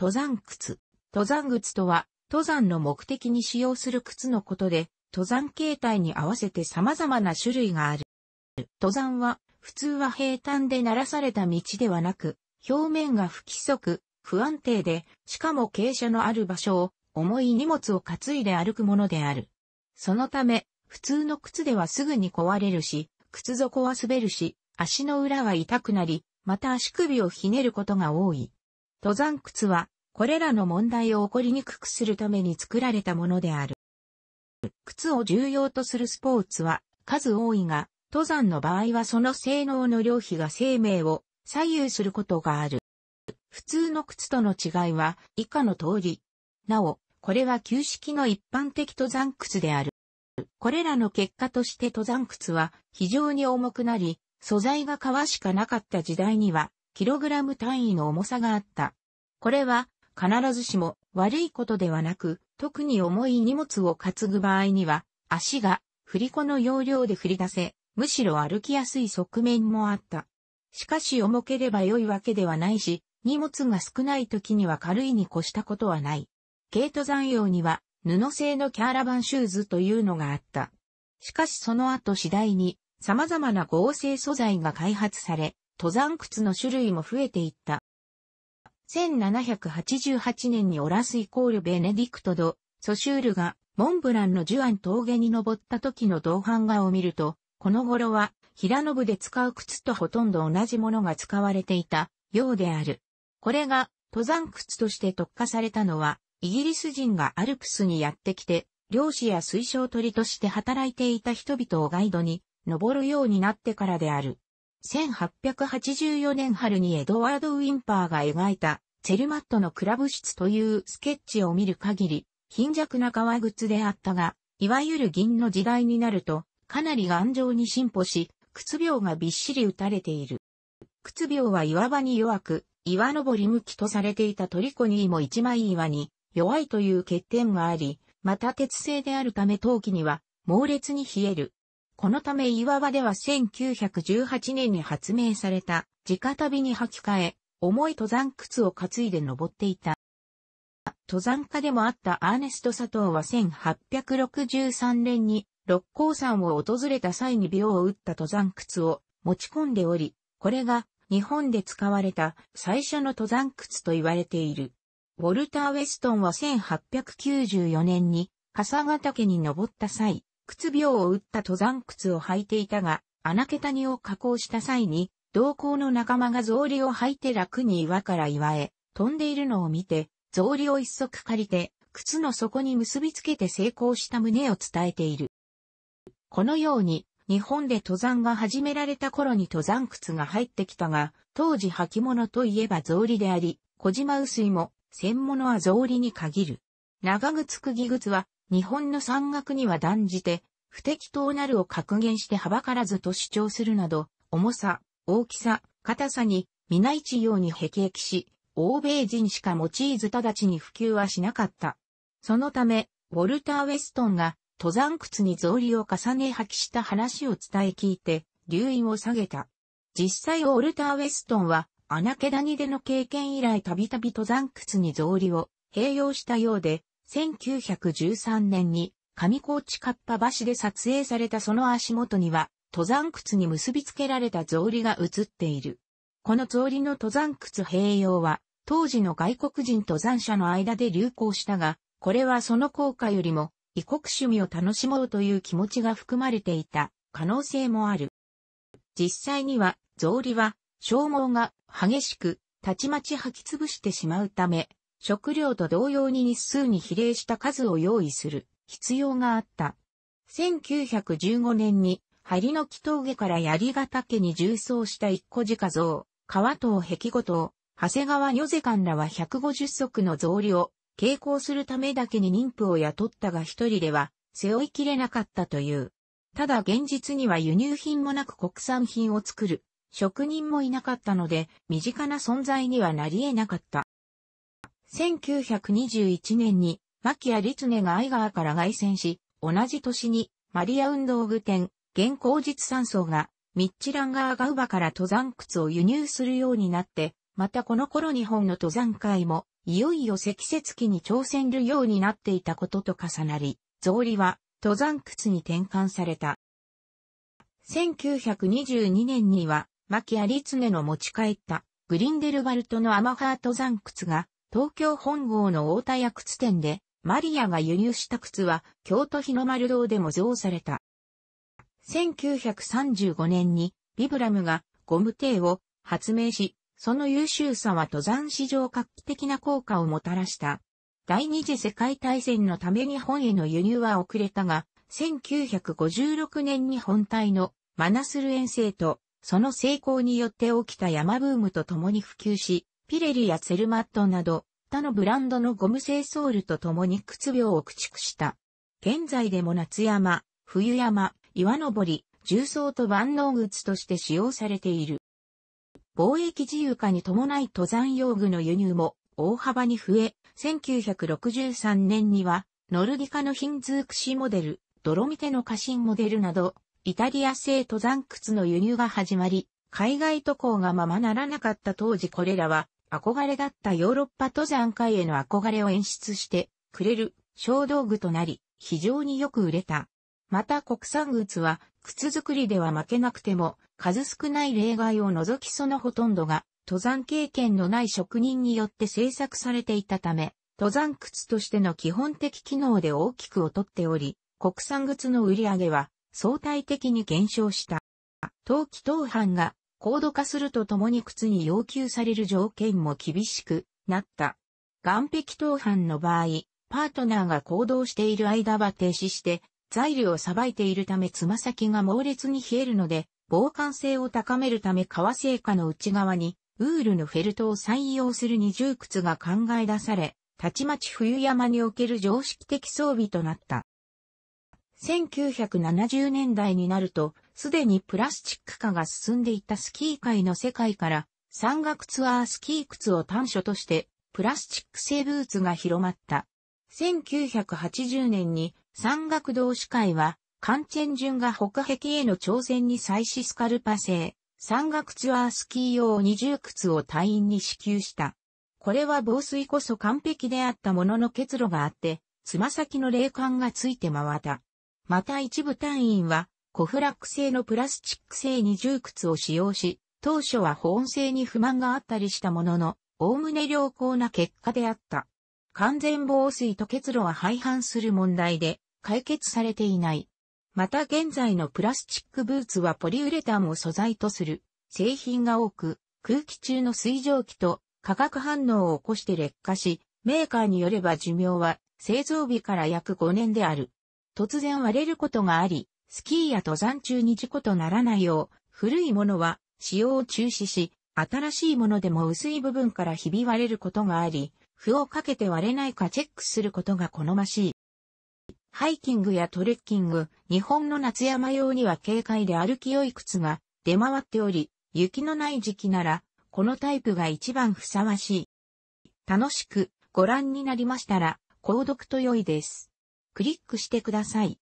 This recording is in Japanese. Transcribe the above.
登山靴。登山靴とは、登山の目的に使用する靴のことで、登山形態に合わせて様々な種類がある。登山は、普通は平坦で鳴らされた道ではなく、表面が不規則、不安定で、しかも傾斜のある場所を、重い荷物を担いで歩くものである。そのため、普通の靴ではすぐに壊れるし、靴底は滑るし、足の裏は痛くなり、また足首をひねることが多い。登山靴は、これらの問題を起こりにくくするために作られたものである。靴を重要とするスポーツは数多いが、登山の場合はその性能の量比が生命を左右することがある。普通の靴との違いは以下の通り。なお、これは旧式の一般的登山靴である。これらの結果として登山靴は非常に重くなり、素材が革しかなかった時代にはキログラム単位の重さがあった。これは、必ずしも悪いことではなく、特に重い荷物を担ぐ場合には、足が振り子の要領で振り出せ、むしろ歩きやすい側面もあった。しかし重ければ良いわけではないし、荷物が少ない時には軽いに越したことはない。ート山用には布製のキャラバンシューズというのがあった。しかしその後次第に様々な合成素材が開発され、登山靴の種類も増えていった。1788年にオラスイコールベネディクト・ド・ソシュールがモンブランのジュアン峠に登った時の同伴画を見ると、この頃は平信で使う靴とほとんど同じものが使われていたようである。これが登山靴として特化されたのは、イギリス人がアルプスにやってきて、漁師や水晶取りとして働いていた人々をガイドに登るようになってからである。1884年春にエドワード・ウィンパーが描いた、チェルマットのクラブ室というスケッチを見る限り、貧弱な革靴であったが、いわゆる銀の時代になると、かなり頑丈に進歩し、靴病がびっしり打たれている。靴病は岩場に弱く、岩登り向きとされていたトリコニーも一枚岩に弱いという欠点があり、また鉄製であるため陶器には猛烈に冷えるこのため岩場では1918年に発明された直旅に履き替え、重い登山靴を担いで登っていた。登山家でもあったアーネスト佐藤は1863年に六甲山を訪れた際に病を打った登山靴を持ち込んでおり、これが日本で使われた最初の登山靴と言われている。ウォルター・ウェストンは1894年に笠ヶ岳に登った際、靴病を打った登山靴を履いていたが、穴毛谷を加工した際に、同行の仲間が草履を履いて楽に岩から岩へ飛んでいるのを見て、草履を一足借りて、靴の底に結びつけて成功した旨を伝えている。このように、日本で登山が始められた頃に登山靴が入ってきたが、当時履物といえば草履であり、小島薄いも、専物は草履に限る。長靴釘靴は、日本の山岳には断じて、不適当なるを格言してはばからずと主張するなど、重さ、大きさ、硬さに、皆一様に辟易し、欧米人しか用いず直ちに普及はしなかった。そのため、ウォルター・ウェストンが、登山靴に草履を重ね履きした話を伝え聞いて、留意を下げた。実際ウォルター・ウェストンは、穴毛谷での経験以来たびたび登山靴に草履を併用したようで、1913年に上高地カッパ橋で撮影されたその足元には、登山靴に結び付けられた草履が映っている。この草履の登山靴併用は、当時の外国人登山者の間で流行したが、これはその効果よりも、異国趣味を楽しもうという気持ちが含まれていた可能性もある。実際には、草履は消耗が激しく、たちまち吐き潰してしまうため、食料と同様に日数に比例した数を用意する必要があった。1915年に、針の木峠から槍ヶ岳に重装した一個自家像、川藤壁ごと、長谷川女世間らは150足の草履を、傾向するためだけに妊婦を雇ったが一人では、背負いきれなかったという。ただ現実には輸入品もなく国産品を作る、職人もいなかったので、身近な存在にはなり得なかった。1921年に、ア・谷立ネがアイガーから凱旋し、同じ年に、マリア運動具店、現行実産層が、ミッチランガーガウバから登山靴を輸入するようになって、またこの頃日本の登山会も、いよいよ積雪期に挑戦るようになっていたことと重なり、草履は登山靴に転換された。1922年には、ア・谷立ネの持ち帰ったグリンデルバルトのアマハー登山靴が東京本郷の大田屋靴店で、マリアが輸入した靴は、京都日の丸堂でも贈された。1935年に、ビブラムがゴムテを発明し、その優秀さは登山史上画期的な効果をもたらした。第二次世界大戦のため日本への輸入は遅れたが、1956年に本体のマナスル遠征と、その成功によって起きた山ブームと共に普及し、ピレリやツェルマットなど、他のブランドのゴム製ソールと共に靴病を駆逐した。現在でも夏山、冬山、岩登り、重曹と万能靴として使用されている。貿易自由化に伴い登山用具の輸入も大幅に増え、1963年には、ノルディカのヒンズークシモデル、ドロミテの家臣モデルなど、イタリア製登山靴の輸入が始まり、海外渡航がままならなかった当時これらは憧れだったヨーロッパ登山界への憧れを演出してくれる小道具となり、非常によく売れた。また国産靴は靴作りでは負けなくても数少ない例外を除きそのほとんどが登山経験のない職人によって制作されていたため、登山靴としての基本的機能で大きく劣っており、国産靴の売り上げは相対的に減少した。冬季当販が高度化するとともに靴に要求される条件も厳しくなった。岸壁等犯の場合、パートナーが行動している間は停止して、材料をさばいているためつま先が猛烈に冷えるので、防寒性を高めるため革製下の内側に、ウールのフェルトを採用する二重靴が考え出され、たちまち冬山における常識的装備となった。1970年代になると、すでにプラスチック化が進んでいたスキー界の世界から、山岳ツアースキー靴を端緒として、プラスチック製ブーツが広まった。1980年に山岳同士会は、カンチェンジュンが北壁への挑戦に再シスカルパ製、山岳ツアースキー用二重靴を隊員に支給した。これは防水こそ完璧であったものの結露があって、つま先の冷感がついて回った。また一部単位は、コフラック製のプラスチック製二重靴を使用し、当初は保温性に不満があったりしたものの、おおむね良好な結果であった。完全防水と結露は廃反する問題で解決されていない。また現在のプラスチックブーツはポリウレタンを素材とする製品が多く、空気中の水蒸気と化学反応を起こして劣化し、メーカーによれば寿命は製造日から約5年である。突然割れることがあり、スキーや登山中に事故とならないよう、古いものは使用を中止し、新しいものでも薄い部分からひび割れることがあり、負をかけて割れないかチェックすることが好ましい。ハイキングやトレッキング、日本の夏山用には軽快で歩き良い靴が出回っており、雪のない時期なら、このタイプが一番ふさわしい。楽しくご覧になりましたら、購読と良いです。クリックしてください。